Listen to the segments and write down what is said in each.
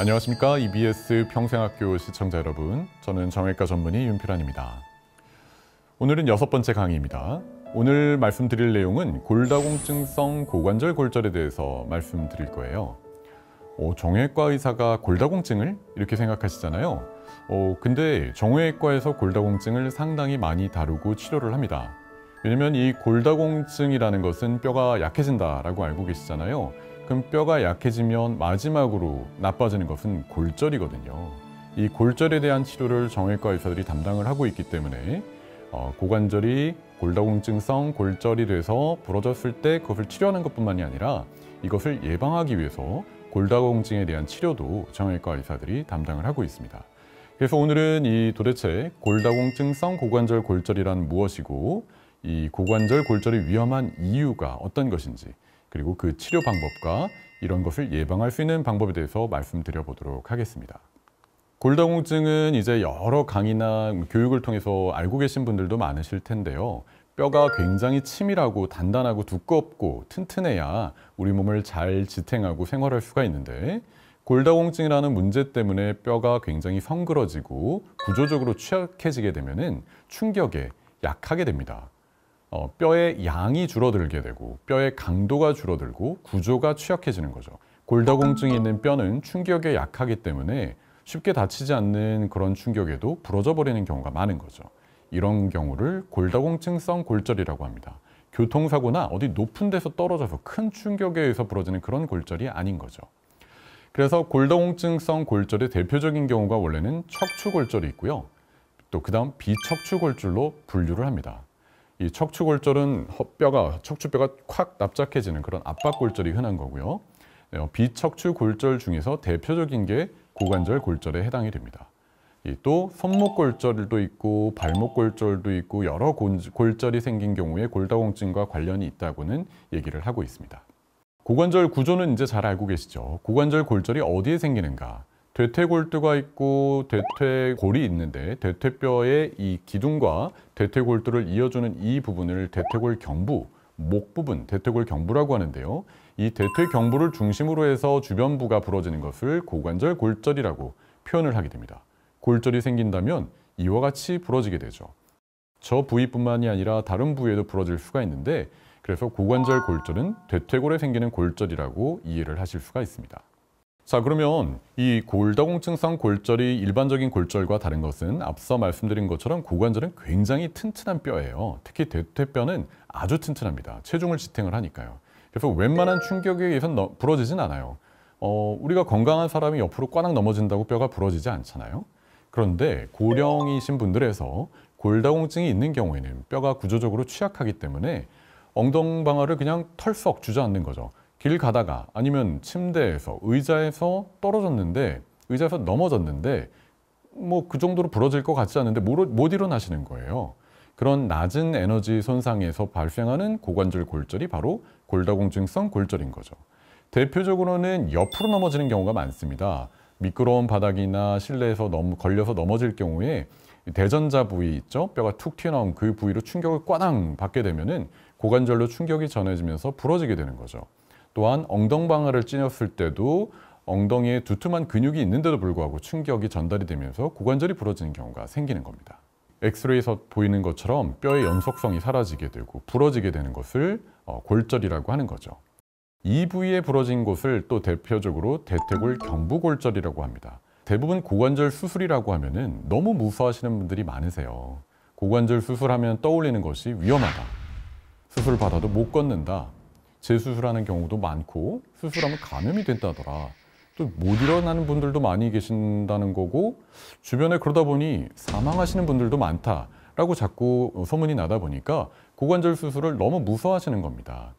안녕하십니까. EBS 평생학교 시청자 여러분. 저는 정외과 전문의 윤필환입니다. 오늘은 여섯 번째 강의입니다. 오늘 말씀드릴 내용은 골다공증성 고관절 골절에 대해서 말씀드릴 거예요. 어, 정외과 의사가 골다공증을 이렇게 생각하시잖아요. 어, 근데 정외과에서 골다공증을 상당히 많이 다루고 치료를 합니다. 왜냐면 이 골다공증이라는 것은 뼈가 약해진다라고 알고 계시잖아요. 만큼 뼈가 약해지면 마지막으로 나빠지는 것은 골절이거든요. 이 골절에 대한 치료를 정외과 의사들이 담당을 하고 있기 때문에 어, 고관절이 골다공증성 골절이 돼서 부러졌을 때 그것을 치료하는 것뿐만이 아니라 이것을 예방하기 위해서 골다공증에 대한 치료도 정형외과 의사들이 담당을 하고 있습니다. 그래서 오늘은 이 도대체 골다공증성 고관절 골절이란 무엇이고 이 고관절 골절이 위험한 이유가 어떤 것인지 그리고 그 치료 방법과 이런 것을 예방할 수 있는 방법에 대해서 말씀드려 보도록 하겠습니다. 골다공증은 이제 여러 강의나 교육을 통해서 알고 계신 분들도 많으실 텐데요. 뼈가 굉장히 치밀하고 단단하고 두껍고 튼튼해야 우리 몸을 잘 지탱하고 생활할 수가 있는데 골다공증이라는 문제 때문에 뼈가 굉장히 성그러지고 구조적으로 취약해지게 되면 충격에 약하게 됩니다. 어, 뼈의 양이 줄어들게 되고 뼈의 강도가 줄어들고 구조가 취약해지는 거죠. 골다공증이 있는 뼈는 충격에 약하기 때문에 쉽게 다치지 않는 그런 충격에도 부러져 버리는 경우가 많은 거죠. 이런 경우를 골다공증성 골절이라고 합니다. 교통사고나 어디 높은 데서 떨어져서 큰 충격에 의해서 부러지는 그런 골절이 아닌 거죠. 그래서 골다공증성 골절의 대표적인 경우가 원래는 척추골절이 있고요. 또 그 다음 비척추골절로 분류를 합니다. 이 척추골절은 헛 뼈가 척추뼈가 콱 납작해지는 그런 압박골절이 흔한 거고요. 네, 어, 비척추 골절 중에서 대표적인 게 고관절 골절에 해당이 됩니다. 또 손목 골절도 있고 발목 골절도 있고 여러 골절이 생긴 경우에 골다공증과 관련이 있다고는 얘기를 하고 있습니다. 고관절 구조는 이제 잘 알고 계시죠? 고관절 골절이 어디에 생기는가? 대퇴골두가 있고 대퇴골이 있는데 대퇴뼈의 이 기둥과 대퇴골두를 이어주는 이 부분을 대퇴골 경부, 목 부분, 대퇴골 경부라고 하는데요. 이 대퇴 경부를 중심으로 해서 주변부가 부러지는 것을 고관절 골절이라고 표현을 하게 됩니다. 골절이 생긴다면 이와 같이 부러지게 되죠. 저 부위뿐만이 아니라 다른 부위에도 부러질 수가 있는데 그래서 고관절 골절은 대퇴골에 생기는 골절이라고 이해를 하실 수가 있습니다. 자 그러면 이 골다공증성 골절이 일반적인 골절과 다른 것은 앞서 말씀드린 것처럼 고관절은 굉장히 튼튼한 뼈예요. 특히 대퇴뼈는 아주 튼튼합니다. 체중을 지탱을 하니까요. 그래서 웬만한 네. 충격에 의해서 부러지진 않아요. 어, 우리가 건강한 사람이 옆으로 꽈락 넘어진다고 뼈가 부러지지 않잖아요. 그런데 고령이신 분들에서 골다공증이 있는 경우에는 뼈가 구조적으로 취약하기 때문에 엉덩방아를 그냥 털썩 주저앉는 거죠. 길 가다가 아니면 침대에서 의자에서 떨어졌는데 의자에서 넘어졌는데 뭐 그 정도로 부러질 것 같지 않은데 못 일어나시는 거예요. 그런 낮은 에너지 손상에서 발생하는 고관절 골절이 바로 골다공증성 골절인 거죠. 대표적으로는 옆으로 넘어지는 경우가 많습니다. 미끄러운 바닥이나 실내에서 너무 걸려서 넘어질 경우에 대전자 부위 있죠? 뼈가 툭 튀어나온 그 부위로 충격을 꽈당 받게 되면 은 고관절로 충격이 전해지면서 부러지게 되는 거죠. 또한 엉덩방아를 찧었을 때도 엉덩이에 두툼한 근육이 있는데도 불구하고 충격이 전달이 되면서 고관절이 부러지는 경우가 생기는 겁니다. 엑스레이에서 보이는 것처럼 뼈의 연속성이 사라지게 되고 부러지게 되는 것을 어, 골절이라고 하는 거죠. 이 부위에 부러진 곳을 또 대표적으로 대퇴골 경부골절이라고 합니다. 대부분 고관절 수술이라고 하면 은 너무 무서워하시는 분들이 많으세요. 고관절 수술하면 떠올리는 것이 위험하다. 수술 받아도 못 걷는다. 재수술하는 경우도 많고 수술하면 감염이 된다더라. 또 못 일어나는 분들도 많이 계신다는 거고 주변에 그러다 보니 사망하시는 분들도 많다라고 자꾸 소문이 나다 보니까 고관절 수술을 너무 무서워하시는 겁니다.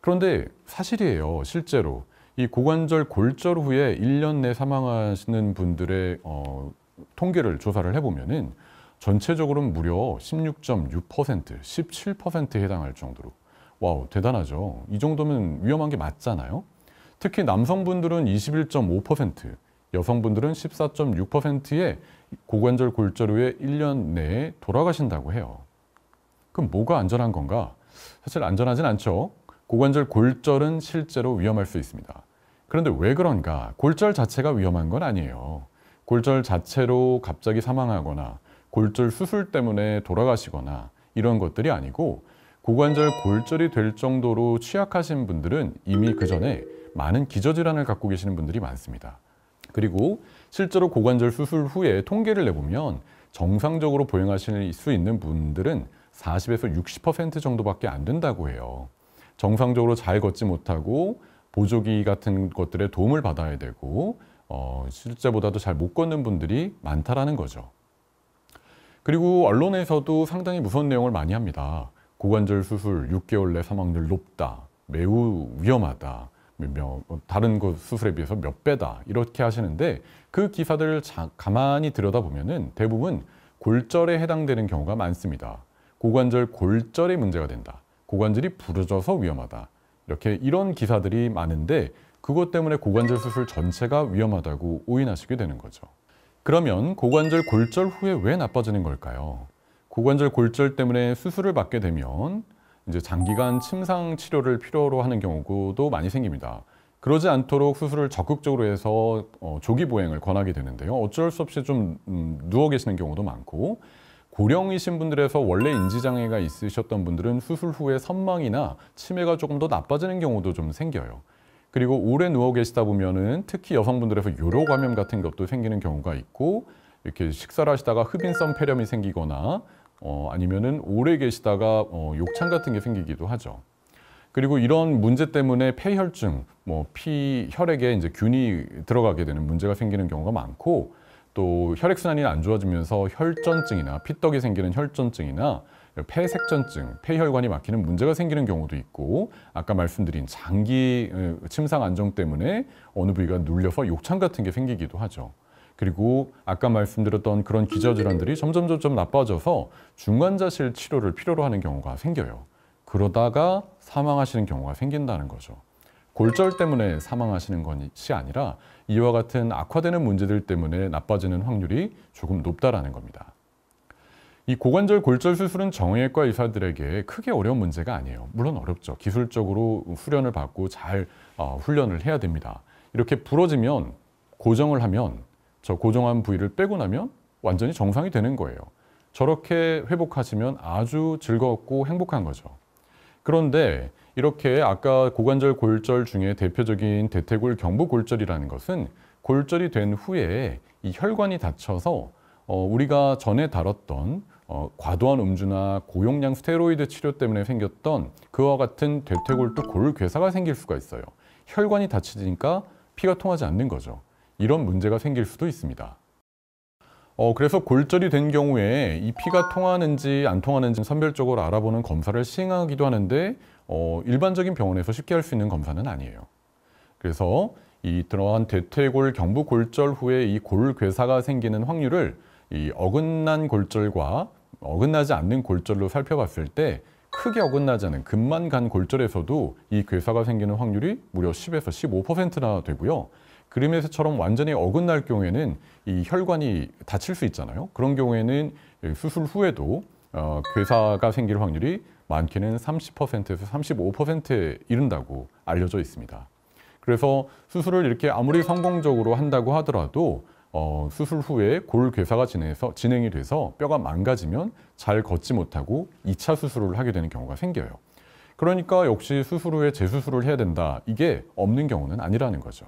그런데 사실이에요. 실제로 이 고관절 골절 후에 1년 내 사망하시는 분들의 어, 통계를 조사를 해보면은 전체적으로는 무려 16.6%, 17%에 해당할 정도로 와우, 대단하죠. 이 정도면 위험한 게 맞잖아요. 특히 남성분들은 21.5%, 여성분들은 14.6%의 고관절 골절후에 1년 내에 돌아가신다고 해요. 그럼 뭐가 안전한 건가? 사실 안전하진 않죠. 고관절 골절은 실제로 위험할 수 있습니다. 그런데 왜 그런가? 골절 자체가 위험한 건 아니에요. 골절 자체로 갑자기 사망하거나 골절 수술 때문에 돌아가시거나 이런 것들이 아니고 고관절 골절이 될 정도로 취약하신 분들은 이미 그 전에 많은 기저질환을 갖고 계시는 분들이 많습니다. 그리고 실제로 고관절 수술 후에 통계를 내보면 정상적으로 보행하실 수 있는 분들은 40에서 60% 정도밖에 안 된다고 해요. 정상적으로 잘 걷지 못하고 보조기 같은 것들의 도움을 받아야 되고 어, 실제보다도 잘 못 걷는 분들이 많다라는 거죠. 그리고 언론에서도 상당히 무서운 내용을 많이 합니다. 고관절 수술 6개월 내 사망률 높다. 매우 위험하다. 다른 곳 수술에 비해서 몇 배다. 이렇게 하시는데 그 기사들을 가만히 들여다보면은 대부분 골절에 해당되는 경우가 많습니다. 고관절 골절의 문제가 된다. 고관절이 부러져서 위험하다. 이렇게 이런 기사들이 많은데 그것 때문에 고관절 수술 전체가 위험하다고 오인하시게 되는 거죠. 그러면 고관절 골절 후에 왜 나빠지는 걸까요? 고관절 골절 때문에 수술을 받게 되면 이제 장기간 침상 치료를 필요로 하는 경우도 많이 생깁니다. 그러지 않도록 수술을 적극적으로 해서 어, 조기 보행을 권하게 되는데요. 어쩔 수 없이 좀 음, 누워 계시는 경우도 많고 고령이신 분들에서 원래 인지장애가 있으셨던 분들은 수술 후에 선망이나 치매가 조금 더 나빠지는 경우도 좀 생겨요. 그리고 오래 누워 계시다 보면은 특히 여성분들에서 요로 감염 같은 것도 생기는 경우가 있고 이렇게 식사를 하시다가 흡인성 폐렴이 생기거나 어, 아니면은 오래 계시다가 어, 욕창 같은 게 생기기도 하죠. 그리고 이런 문제 때문에 폐혈증, 뭐 피 혈액에 이제 균이 들어가게 되는 문제가 생기는 경우가 많고 또 혈액순환이 안 좋아지면서 혈전증이나 피떡이 생기는 혈전증이나 폐색전증, 폐혈관이 막히는 문제가 생기는 경우도 있고 아까 말씀드린 장기 어, 침상 안정 때문에 어느 부위가 눌려서 욕창 같은 게 생기기도 하죠. 그리고 아까 말씀드렸던 그런 기저 질환들이 점점 점점 나빠져서 중간자실 치료를 필요로 하는 경우가 생겨요. 그러다가 사망하시는 경우가 생긴다는 거죠. 골절 때문에 사망하시는 것이 아니라 이와 같은 악화되는 문제들 때문에 나빠지는 확률이 조금 높다라는 겁니다. 이 고관절 골절 수술은 정형외과 의사들에게 크게 어려운 문제가 아니에요. 물론 어렵죠. 기술적으로 훈련을 받고 잘 어, 훈련을 해야 됩니다. 이렇게 부러지면 고정을 하면 저 고정한 부위를 빼고 나면 완전히 정상이 되는 거예요. 저렇게 회복하시면 아주 즐겁고 행복한 거죠. 그런데 이렇게 아까 고관절 골절 중에 대표적인 대퇴골 경부 골절이라는 것은 골절이 된 후에 이 혈관이 닫혀서 어, 우리가 전에 다뤘던 어, 과도한 음주나 고용량 스테로이드 치료 때문에 생겼던 그와 같은 대퇴골 또 골괴사가 생길 수가 있어요. 혈관이 닫히니까 피가 통하지 않는 거죠. 이런 문제가 생길 수도 있습니다. 어, 그래서 골절이 된 경우에 이 피가 통하는지 안 통하는지 선별적으로 알아보는 검사를 시행하기도 하는데 어, 일반적인 병원에서 쉽게 할 수 있는 검사는 아니에요. 그래서 이 드러난 대퇴골 경부 골절 후에 이 골괴사가 생기는 확률을 이 어긋난 골절과 어긋나지 않는 골절로 살펴봤을 때 크게 어긋나지 않은 금만 간 골절에서도 이 괴사가 생기는 확률이 무려 10에서 15%나 되고요. 그림에서처럼 완전히 어긋날 경우에는 이 혈관이 다칠 수 있잖아요. 그런 경우에는 수술 후에도 어, 괴사가 생길 확률이 많게는 30%에서 35%에 이른다고 알려져 있습니다. 그래서 수술을 이렇게 아무리 성공적으로 한다고 하더라도 어, 수술 후에 골괴사가 진행 진행이 돼서 뼈가 망가지면 잘 걷지 못하고 2차 수술을 하게 되는 경우가 생겨요. 그러니까 역시 수술 후에 재수술을 해야 된다. 이게 없는 경우는 아니라는 거죠.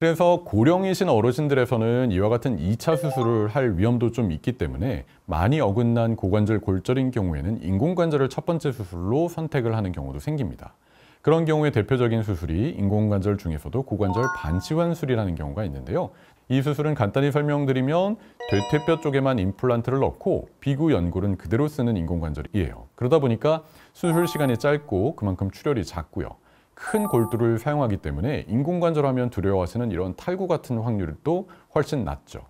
그래서 고령이신 어르신들에서는 이와 같은 2차 수술을 할 위험도 좀 있기 때문에 많이 어긋난 고관절 골절인 경우에는 인공관절을 첫 번째 수술로 선택을 하는 경우도 생깁니다. 그런 경우에 대표적인 수술이 인공관절 중에서도 고관절 반치환술이라는 경우가 있는데요. 이 수술은 간단히 설명드리면 대퇴뼈 쪽에만 임플란트를 넣고 비구 연골은 그대로 쓰는 인공관절이에요. 그러다 보니까 수술 시간이 짧고 그만큼 출혈이 작고요. 큰 골두를 사용하기 때문에 인공관절하면 두려워하시는 이런 탈구 같은 확률도 훨씬 낮죠.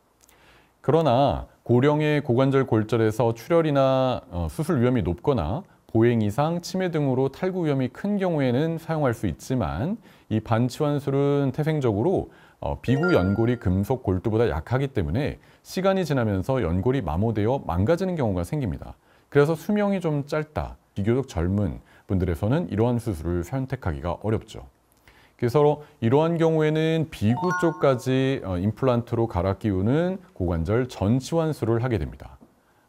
그러나 고령의 고관절 골절에서 출혈이나 어, 수술 위험이 높거나 보행 이상, 치매 등으로 탈구 위험이 큰 경우에는 사용할 수 있지만 이 반치환술은 태생적으로 어, 비구 연골이 금속 골두보다 약하기 때문에 시간이 지나면서 연골이 마모되어 망가지는 경우가 생깁니다. 그래서 수명이 좀 짧다, 비교적 젊은 분들에서는 이러한 수술을 선택하기가 어렵죠. 그래서 이러한 경우에는 비구 쪽까지 어, 임플란트로 갈아 끼우는 고관절 전치환술을 하게 됩니다.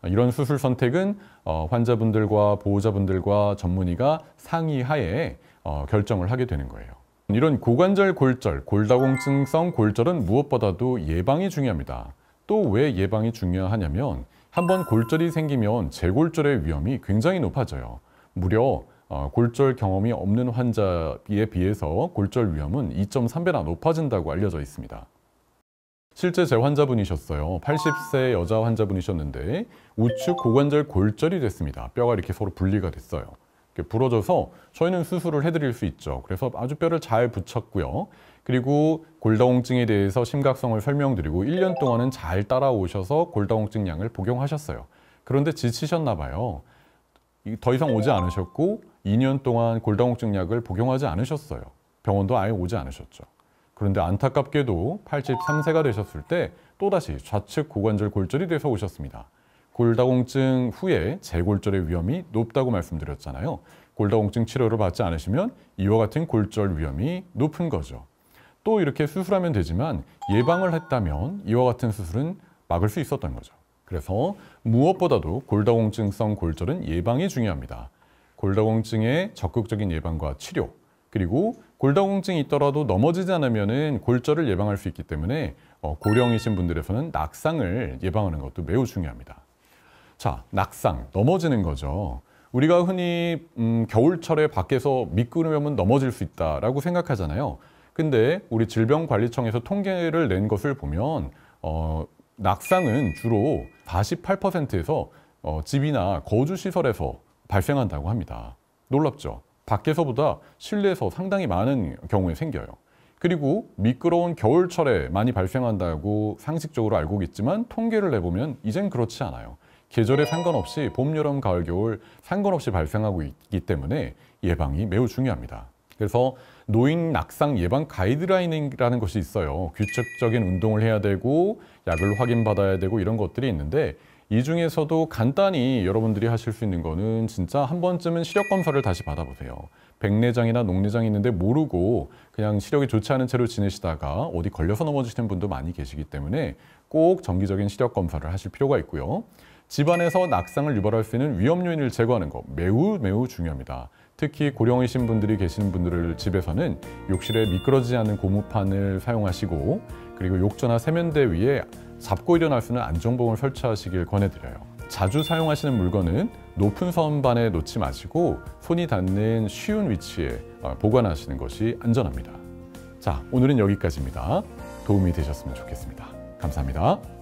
아, 이런 수술 선택은 어, 환자분들과 보호자분들과 전문의가 상의하에 어, 결정을 하게 되는 거예요. 이런 고관절 골절, 골다공증성 골절은 무엇보다도 예방이 중요합니다. 또 왜 예방이 중요하냐면 한 번 골절이 생기면 재골절의 위험이 굉장히 높아져요. 무려 아, 골절 경험이 없는 환자에 비해서 골절 위험은 2.3배나 높아진다고 알려져 있습니다. 실제 제 환자분이셨어요. 80세 여자 환자분이셨는데 우측 고관절 골절이 됐습니다. 뼈가 이렇게 서로 분리가 됐어요. 부러져서 저희는 수술을 해드릴 수 있죠. 그래서 아주 뼈를 잘 붙였고요. 그리고 골다공증에 대해서 심각성을 설명드리고 1년 동안은 잘 따라오셔서 골다공증 약을 복용하셨어요. 그런데 지치셨나 봐요. 더 이상 오지 않으셨고 2년 동안 골다공증 약을 복용하지 않으셨어요. 병원도 아예 오지 않으셨죠. 그런데 안타깝게도 83세가 되셨을 때 또다시 좌측 고관절 골절이 돼서 오셨습니다. 골다공증 후에 재골절의 위험이 높다고 말씀드렸잖아요. 골다공증 치료를 받지 않으시면 이와 같은 골절 위험이 높은 거죠. 또 이렇게 수술하면 되지만 예방을 했다면 이와 같은 수술은 막을 수 있었던 거죠. 그래서 무엇보다도 골다공증성 골절은 예방이 중요합니다. 골다공증의 적극적인 예방과 치료 그리고 골다공증이 있더라도 넘어지지 않으면 골절을 예방할 수 있기 때문에 어, 고령이신 분들에서는 낙상을 예방하는 것도 매우 중요합니다. 자, 낙상, 넘어지는 거죠. 우리가 흔히 음, 겨울철에 밖에서 미끄러면 넘어질 수 있다라고 생각하잖아요. 근데 우리 질병관리청에서 통계를 낸 것을 보면 어, 낙상은 주로 48%에서 어, 집이나 거주시설에서 발생한다고 합니다. 놀랍죠? 밖에서보다 실내에서 상당히 많은 경우에 생겨요. 그리고 미끄러운 겨울철에 많이 발생한다고 상식적으로 알고 있지만 통계를 내보면 이젠 그렇지 않아요. 계절에 상관없이 봄, 여름, 가을, 겨울 상관없이 발생하고 있기 때문에 예방이 매우 중요합니다. 그래서 노인 낙상 예방 가이드라인이라는 것이 있어요. 규칙적인 운동을 해야 되고 약을 확인받아야 되고 이런 것들이 있는데 이 중에서도 간단히 여러분들이 하실 수 있는 거는 진짜 한 번쯤은 시력 검사를 다시 받아보세요. 백내장이나 녹내장이 있는데 모르고 그냥 시력이 좋지 않은 채로 지내시다가 어디 걸려서 넘어지시는 분도 많이 계시기 때문에 꼭 정기적인 시력 검사를 하실 필요가 있고요. 집안에서 낙상을 유발할 수 있는 위험 요인을 제거하는 것 매우 매우 중요합니다. 특히 고령이신 분들이 계시는 분들을 집에서는 욕실에 미끄러지지 않은 고무판을 사용하시고 그리고 욕조나 세면대 위에 잡고 일어날 수는 안전봉을 설치하시길 권해드려요. 자주 사용하시는 물건은 높은 선반에 놓지 마시고 손이 닿는 쉬운 위치에 어, 보관하시는 것이 안전합니다. 자, 오늘은 여기까지입니다. 도움이 되셨으면 좋겠습니다. 감사합니다.